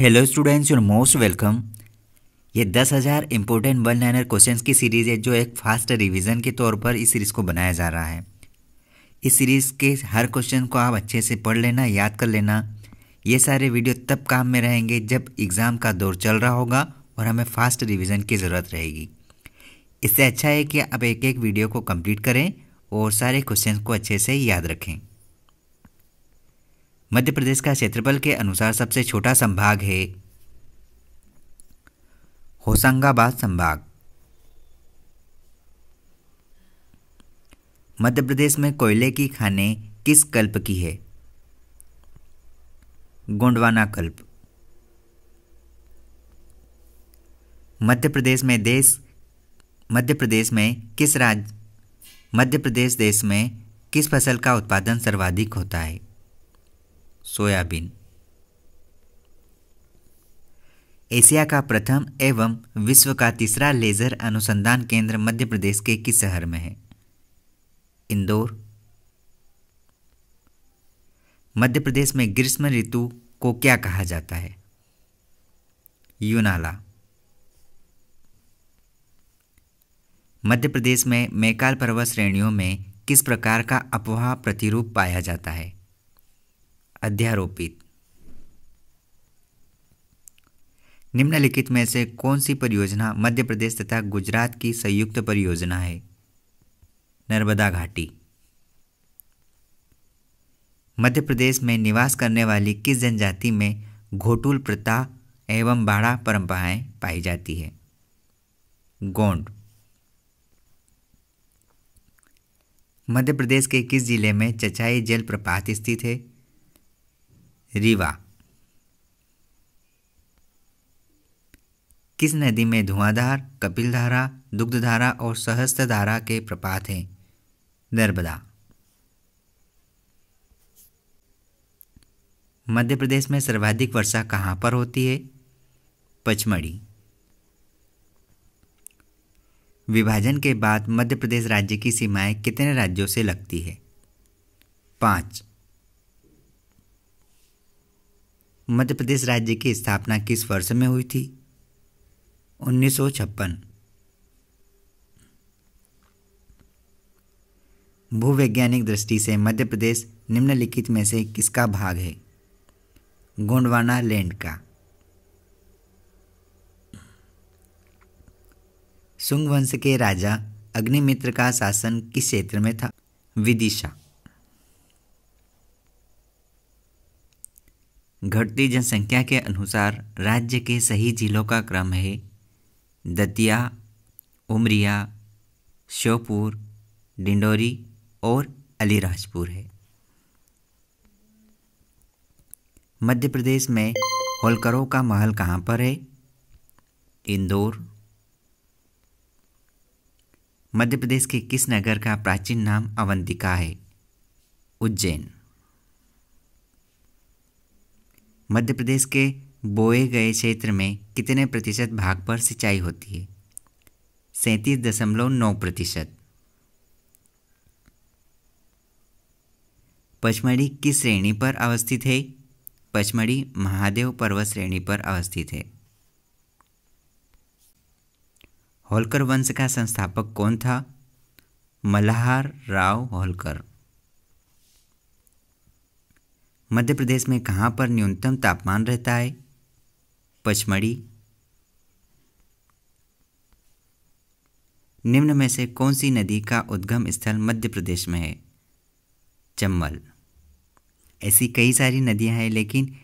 hello students your most welcome ये दस हज़ार इंपॉर्टेंट वन लाइनर क्वेश्चन की सीरीज़ है जो एक फास्ट रिवीजन के तौर पर इस सीरीज़ को बनाया जा रहा है इस सीरीज़ के हर क्वेश्चन को आप अच्छे से पढ़ लेना याद कर लेना ये सारे वीडियो तब काम में रहेंगे जब एग्ज़ाम का दौर चल रहा होगा और हमें फास्ट रिविज़न की ज़रूरत रहेगी इससे अच्छा है कि आप एक एक वीडियो को कम्प्लीट करें और सारे क्वेश्चन को अच्छे से याद रखें मध्य प्रदेश का क्षेत्रफल के अनुसार सबसे छोटा संभाग है होशंगाबाद संभाग मध्य प्रदेश में कोयले की खाने किस कल्प की है गोंडवाना कल्प मध्य प्रदेश में देश मध्य प्रदेश में किस राज्य मध्य प्रदेश देश में किस फसल का उत्पादन सर्वाधिक होता है सोयाबीन एशिया का प्रथम एवं विश्व का तीसरा लेजर अनुसंधान केंद्र मध्य प्रदेश के किस शहर में है इंदौर मध्य प्रदेश में ग्रीष्म ऋतु को क्या कहा जाता है यूनाला मध्य प्रदेश में मेकाल पर्वत श्रेणियों में किस प्रकार का अपवाह प्रतिरूप पाया जाता है अध्यारोपित निम्नलिखित में से कौन सी परियोजना मध्य प्रदेश तथा गुजरात की संयुक्त परियोजना है नर्मदा घाटी मध्य प्रदेश में निवास करने वाली किस जनजाति में घोटुल प्रथा एवं बाड़ा परंपराएं पाई जाती है गोंड मध्य प्रदेश के किस जिले में चचाई जलप्रपात स्थित है रीवा किस नदी में धुआंधार कपिलधारा दुग्धधारा और सहस्त्रधारा के प्रपात हैं नर्मदा मध्य प्रदेश में सर्वाधिक वर्षा कहाँ पर होती है पचमढ़ी विभाजन के बाद मध्य प्रदेश राज्य की सीमाएं कितने राज्यों से लगती है पाँच मध्य प्रदेश राज्य की स्थापना किस वर्ष में हुई थी उन्नीस सौ छप्पन भूवैज्ञानिक दृष्टि से मध्य प्रदेश निम्नलिखित में से किसका भाग है गोंडवाना लैंड का सुंग वंश के राजा अग्निमित्र का शासन किस क्षेत्र में था विदिशा घटती जनसंख्या के अनुसार राज्य के सही जिलों का क्रम है दतिया उमरिया श्योपुर डिंडोरी और अलीराजपुर है मध्य प्रदेश में होलकरों का महल कहाँ पर है इंदौर मध्य प्रदेश के किस नगर का प्राचीन नाम अवंतिका है उज्जैन मध्य प्रदेश के बोए गए क्षेत्र में कितने प्रतिशत भाग पर सिंचाई होती है सैंतीस दशमलव नौ प्रतिशत पचमढ़ी किस श्रेणी पर अवस्थित है पचमढ़ी महादेव पर्वत श्रेणी पर अवस्थित है होलकर वंश का संस्थापक कौन था मल्हार राव होलकर मध्य प्रदेश में कहाँ पर न्यूनतम तापमान रहता है पचमढ़ी निम्न में से कौन सी नदी का उद्गम स्थल मध्य प्रदेश में है चंबल ऐसी कई सारी नदियां हैं लेकिन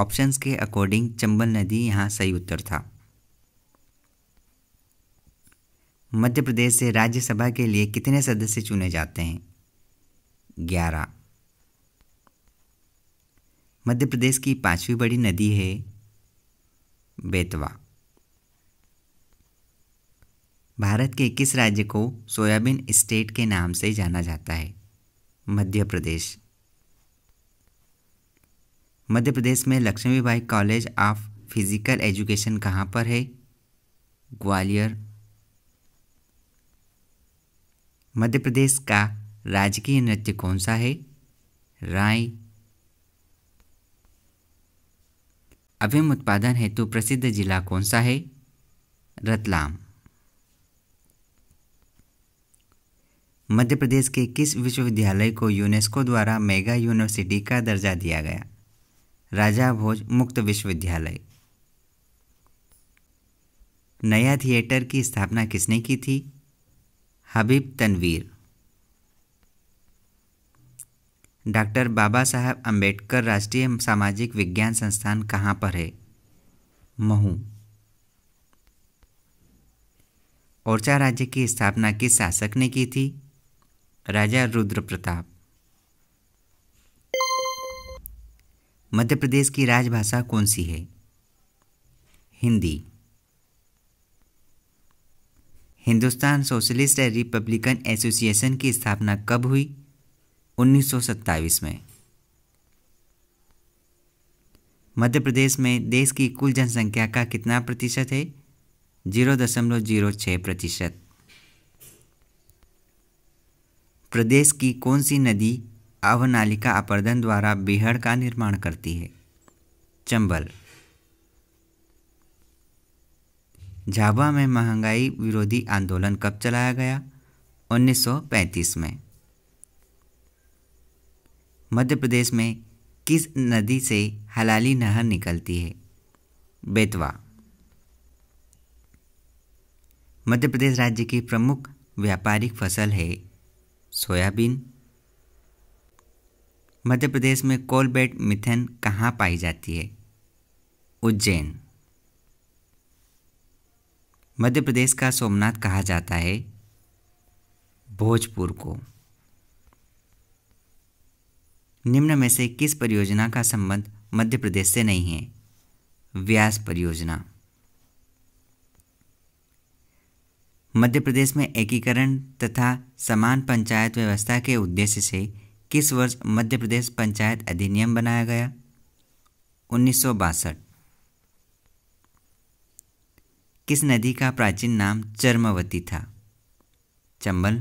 ऑप्शंस के अकॉर्डिंग चंबल नदी यहाँ सही उत्तर था मध्य प्रदेश से राज्यसभा के लिए कितने सदस्य चुने जाते हैं ग्यारह मध्य प्रदेश की पांचवी बड़ी नदी है बेतवा भारत के किस राज्य को सोयाबीन स्टेट के नाम से जाना जाता है मध्य प्रदेश मध्य प्रदेश में Laxmibai college of physical education कहाँ पर है ग्वालियर मध्य प्रदेश का राजकीय नृत्य कौन सा है राई अफीम उत्पादन हेतु प्रसिद्ध जिला कौन सा है रतलाम मध्य प्रदेश के किस विश्वविद्यालय को यूनेस्को द्वारा मेगा यूनिवर्सिटी का दर्जा दिया गया राजा भोज मुक्त विश्वविद्यालय नया थिएटर की स्थापना किसने की थी हबीब तनवीर डॉक्टर बाबा साहब अम्बेडकर राष्ट्रीय सामाजिक विज्ञान संस्थान कहाँ पर है महू ओरछा राज्य की स्थापना किस शासक ने की थी राजा रुद्र प्रताप मध्य प्रदेश की राजभाषा कौन सी है Hindi Hindustan Socialist Republican Association की स्थापना कब हुई उन्नीस में मध्य प्रदेश में देश की कुल जनसंख्या का कितना प्रतिशत है जीरो दशमलव जीरो छः प्रतिशत प्रदेश की कौन सी नदी आवनालिका अपर्दन द्वारा बिहड़ का निर्माण करती है चंबल झाबा में महंगाई विरोधी आंदोलन कब चलाया गया 1935 में मध्य प्रदेश में किस नदी से हलाली नहर निकलती है बेतवा मध्य प्रदेश राज्य की प्रमुख व्यापारिक फसल है सोयाबीन मध्य प्रदेश में कोलबेट मिथेन कहाँ पाई जाती है उज्जैन मध्य प्रदेश का सोमनाथ कहा जाता है भोजपुर को निम्न में से किस परियोजना का संबंध मध्य प्रदेश से नहीं है व्यास परियोजना मध्य प्रदेश में एकीकरण तथा समान पंचायत व्यवस्था के उद्देश्य से किस वर्ष मध्य प्रदेश पंचायत अधिनियम बनाया गया उन्नीस किस नदी का प्राचीन नाम चर्मवती था चंबल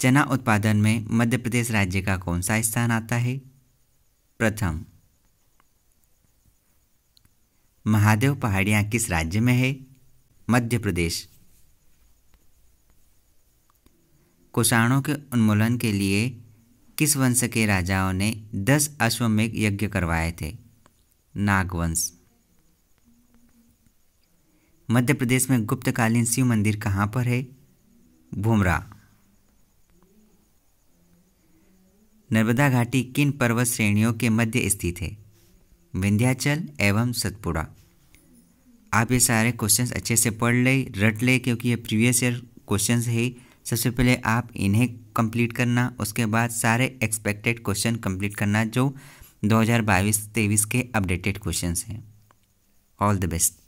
चना उत्पादन में मध्य प्रदेश राज्य का कौन सा स्थान आता है प्रथम महादेव पहाड़ियाँ किस राज्य में है मध्य प्रदेश कुषाणों के उन्मूलन के लिए किस वंश के राजाओं ने दस अश्वमेघ यज्ञ करवाए थे नागवंश मध्य प्रदेश में गुप्तकालीन शिव मंदिर कहाँ पर है भूमरा नर्मदा घाटी किन पर्वत श्रेणियों के मध्य स्थित है विंध्याचल एवं सतपुड़ा आप ये सारे क्वेश्चंस अच्छे से पढ़ ले रट ले क्योंकि ये प्रीवियस ईयर क्वेश्चंस है सबसे पहले आप इन्हें कंप्लीट करना उसके बाद सारे एक्सपेक्टेड क्वेश्चन कंप्लीट करना जो 2022-23 के अपडेटेड क्वेश्चंस हैं ऑल द बेस्ट